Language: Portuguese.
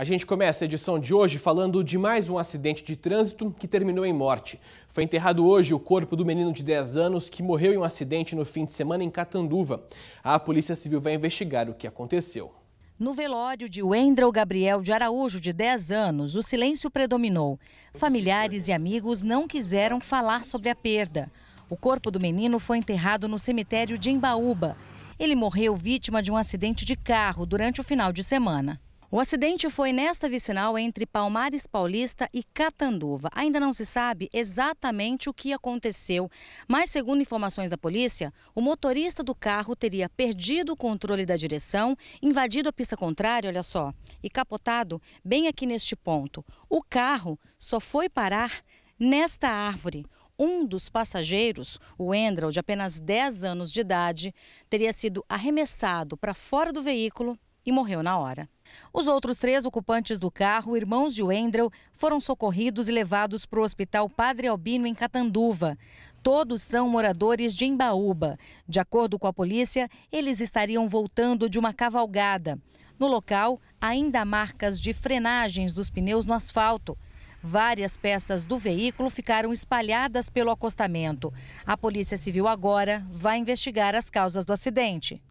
A gente começa a edição de hoje falando de mais um acidente de trânsito que terminou em morte. Foi enterrado hoje o corpo do menino de 10 anos que morreu em um acidente no fim de semana em Catanduva. A Polícia Civil vai investigar o que aconteceu. No velório de Wendel Gabriel de Araújo, de 10 anos, o silêncio predominou. Familiares e amigos não quiseram falar sobre a perda. O corpo do menino foi enterrado no cemitério de Embaúba. Ele morreu vítima de um acidente de carro durante o final de semana. O acidente foi nesta vicinal entre Palmares Paulista e Catanduva. Ainda não se sabe exatamente o que aconteceu, mas segundo informações da polícia, o motorista do carro teria perdido o controle da direção, invadido a pista contrária, olha só, e capotado bem aqui neste ponto. O carro só foi parar nesta árvore. Um dos passageiros, o Endral, de apenas 10 anos de idade, teria sido arremessado para fora do veículo e morreu na hora. Os outros três ocupantes do carro, irmãos de Wendel, foram socorridos e levados para o Hospital Padre Albino, em Catanduva. Todos são moradores de Embaúba. De acordo com a polícia, eles estariam voltando de uma cavalgada. No local, ainda há marcas de frenagens dos pneus no asfalto. Várias peças do veículo ficaram espalhadas pelo acostamento. A Polícia Civil agora vai investigar as causas do acidente.